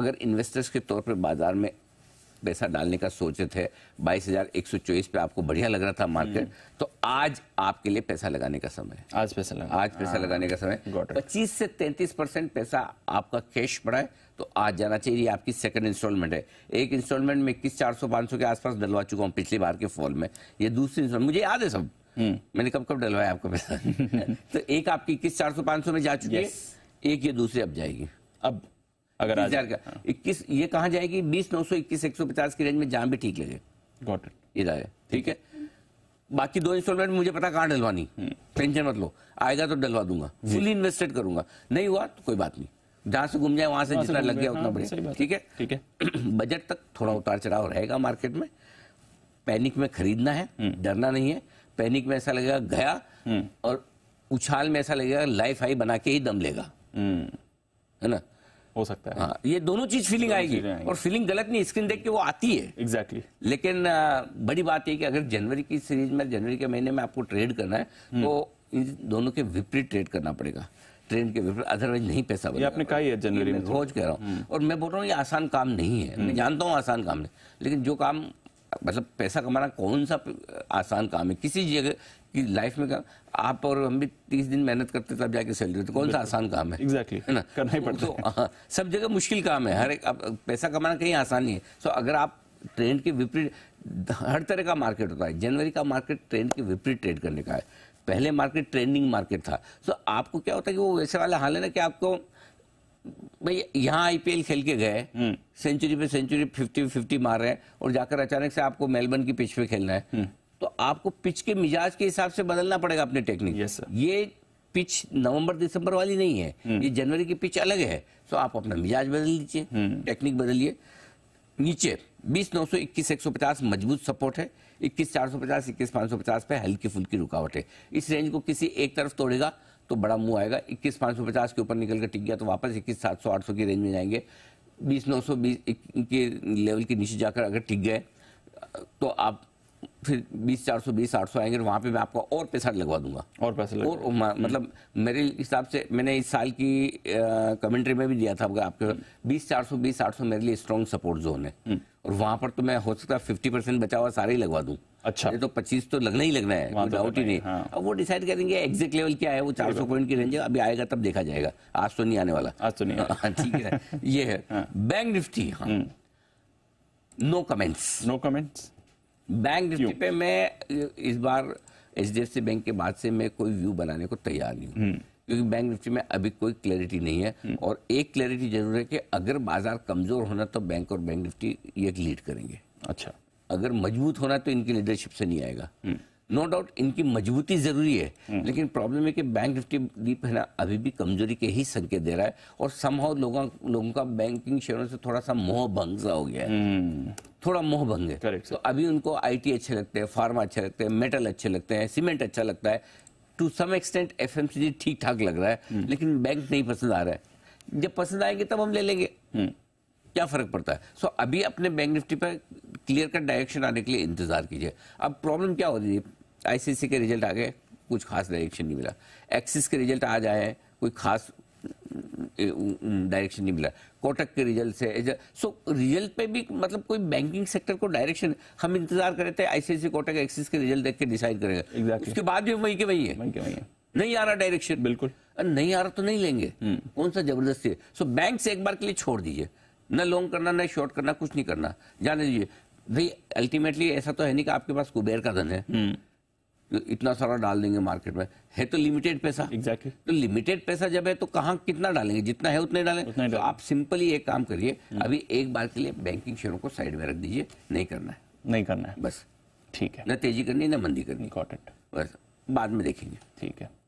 अगर इन्वेस्टर्स के तौर पर बाजार में पैसा डालने का सोचे थे बाईस हजार एक सौ चौबीस पे आपको बढ़िया लग रहा था मार्केट हम्म। तो आज आपके लिए पैसा लगाने का समय आज पैसा लगा आज पैसा लगाने हाँ। का समय पच्चीस से तैंतीस परसेंट पैसा आपका कैश पड़ा है तो आज जाना चाहिए आपकी सेकंड इंस्टॉलमेंट है एक इंस्टॉलमेंट में इक्कीस चार सौ पांच सौ के आसपास डलवा चुका हूँ पिछली बार के फॉल में ये दूसरी इंस्टॉलमेंट मुझे याद है सब हम्म। मैंने कब कब डलवाया आपका पैसा तो एक आपकी इक्कीस चार सौ पांच सौ में जा चुकी है एक ये दूसरी अब जाएगी अब अगर आज हाँ। इक्कीस ये कहा जाएगी बीस नौ सौ इक्कीस एक सौ पचास की रेंज में जहां भी ठीक लगे इधर ठीक है बाकी दो इंस्टॉलमेंट मुझे पता कहाँ डलवानी टेंशन हम्म। मत लो आएगा तो डलवा दूंगा फुली इन्वेस्टेड करूंगा नहीं हुआ तो कोई बात नहीं जहां से घूम जाए वहां से जितना लग गया उतना हाँ, बढ़िया ठीक है ठीक है बजट तक थोड़ा उतार चढ़ाव रहेगा मार्केट में पैनिक में खरीदना है हम्म। डरना नहीं है पैनिक में ऐसा लगेगा गया हम्म। और उछाल में ऐसा लगेगा लाइफ हाई बना के ही दम लेगा है ना हो सकता है आ, हाँ, ये दोनों चीज फीलिंग आएगी और फीलिंग गलत नहीं स्क्रीन देख के वो आती है एग्जैक्टली exactly. लेकिन आ, बड़ी बात ये कि अगर जनवरी की सीरीज में जनवरी के महीने में आपको ट्रेड करना है हुँ. हम्म। तो इन दोनों के विपरीत ट्रेड करना पड़ेगा ट्रेन के विपरीत अदरवाइज नहीं पैसा बनेगा आपने कहा जनवरी में रोज कह रहा हूँ हम्म। और मैं बोल रहा हूँ ये आसान काम नहीं है मैं हम्म। जानता हूँ आसान काम नहीं लेकिन जो काम मतलब पैसा कमाना कौन सा आसान काम है किसी जगह कि लाइफ में काम आप और हम भी तीस दिन मेहनत करते तब जाके सैलरी तो कौन सा आसान काम है exactly. है ना करना ही तो- पड़ता तो, है हाँ, सब जगह मुश्किल काम है हर एक पैसा कमाना कहीं आसान नहीं है सो so, अगर आप ट्रेंड के विपरीत हर तरह का मार्केट होता है जनवरी का मार्केट ट्रेंड के विपरीत ट्रेड करने का है पहले मार्केट ट्रेंडिंग मार्केट था सो so, आपको क्या होता है कि वो वैसे वाला हाल है ना कि आपको भाई यहाँ आईपीएल खेल के गए सेंचुरी हम्म। पे सेंचुरी फिफ्टी फिफ्टी मार रहे हैं और जाकर अचानक से आपको मेलबर्न की पिच पे खेलना है हम्म। आपको पिच के मिजाज के हिसाब से बदलना पड़ेगा अपने टेक्निक yes, ये पिच नवंबर दिसंबर वाली नहीं है हम्म। ये जनवरी की पिच अलग है तो आप अपना मिजाज बदल लीजिए हम्म। टेक्निक बदलिए नीचे बीस नौ सौ इक्कीस एक सौ पचास मजबूत सपोर्ट है इक्कीस चार सौ पचास इक्कीस पांच सौ पचास पे हल्की फुल्की रुकावट है इस रेंज को किसी एक तरफ तोड़ेगा तो बड़ा मुंह आएगा इक्कीस पांच सौ पचास के ऊपर निकल कर टिक गया तो वापस इक्कीस सात सौ आठ सौ की रेंज में जाएंगे बीस नौ सौ बीस के लेवल के नीचे जाकर अगर टिक गए तो आप फिर बीस चार सौ बीस आठ सौ आएंगे वहाँ पे मैं आपको और पैसा लगवा दूंगा और पैसा लगवा और मतलब मेरे हिसाब से मैंने इस साल की कमेंट्री में भी दिया था आपके बीस चार सौ बीस आठ सौ मेरे लिए स्ट्रॉन्ग सपोर्ट जोन है हम्म। और वहाँ पर तो मैं हो सकता है फिफ्टी परसेंट बचा हुआ सारे ही लगवा दूँ अच्छा तो पच्चीस तो लगना ही लगना है डाउट तो ही नहीं हाँ। अब वो डिसाइड करेंगे एग्जैक्ट लेवल क्या है वो चार सौ पॉइंट की रेंज है अभी आएगा तब देखा जाएगा आज तो नहीं आने वाला आज तो नहीं ठीक है ये है Bank Nifty no comments no comments Bank Nifty पे मैं इस बार एच बैंक के बाद से मैं कोई व्यू बनाने को तैयार नहीं हूँ हम्म। क्योंकि बैंक निफ्टी में अभी कोई क्लैरिटी नहीं है हम्म। और एक क्लैरिटी जरूर है कि अगर बाजार कमजोर होना तो बैंक और बैंक निफ्टी ये लीड करेंगे अच्छा अगर मजबूत होना तो इनकी लीडरशिप से नहीं आएगा हम्म। नो डाउट इनकी मजबूती जरूरी है हम्म। लेकिन प्रॉब्लम है कि बैंक निफ्टी डीप है ना अभी भी कमजोरी के ही संकेत दे रहा है और संभव लोगों लोगों का बैंकिंग शेयरों से थोड़ा सा मोह भंग सा हो गया है हम्म। थोड़ा मोह भंग है तो अभी उनको आईटी अच्छे लगते हैं फार्मा अच्छे लगते हैं मेटल अच्छे लगते हैं सीमेंट अच्छा लगता है टू सम एक्सटेंट एफ ठीक ठाक लग रहा है हम्म। लेकिन बैंक नहीं पसंद आ रहा है जब पसंद आएंगे तब हम ले लेंगे क्या फर्क पड़ता है सो so, अभी अपने बैंक निफ्टी पर क्लियर कट डायरेक्शन आने के लिए इंतजार कीजिए अब प्रॉब्लम क्या हो रही है आईसीसी के रिजल्ट आ गए कुछ खास डायरेक्शन नहीं मिला एक्सिस के रिजल्ट आ जाए कोई खास डायरेक्शन नहीं मिला कोटक के रिजल्ट से सो रिजल्ट पे भी मतलब कोई बैंकिंग सेक्टर को डायरेक्शन हम इंतजार कर रहे थे आईसीआईसी कोटक एक्सिस के रिजल्ट देख के डिसाइड करेंगे exactly. उसके बाद भी वही के वही है वही के वही है नहीं आ रहा डायरेक्शन बिल्कुल नहीं आ रहा तो नहीं लेंगे हम्म। कौन सा जबरदस्ती है सो बैंक से एक बार के लिए छोड़ दीजिए न लॉन्ग करना न शॉर्ट करना कुछ नहीं करना जाने दीजिए भाई अल्टीमेटली ऐसा तो है नहीं कि आपके पास कुबेर का धन है हम्म। इतना सारा डाल देंगे मार्केट में है तो लिमिटेड पैसा exactly. तो लिमिटेड पैसा जब है तो कहाँ कितना डालेंगे जितना है उतने डालें तो आप सिंपली एक काम करिए हम्म। अभी एक बार के लिए बैंकिंग शेयरों को साइड में रख दीजिए नहीं करना है नहीं करना है बस ठीक है न तेजी करनी ना मंदी करनी बस बाद में देखेंगे ठीक है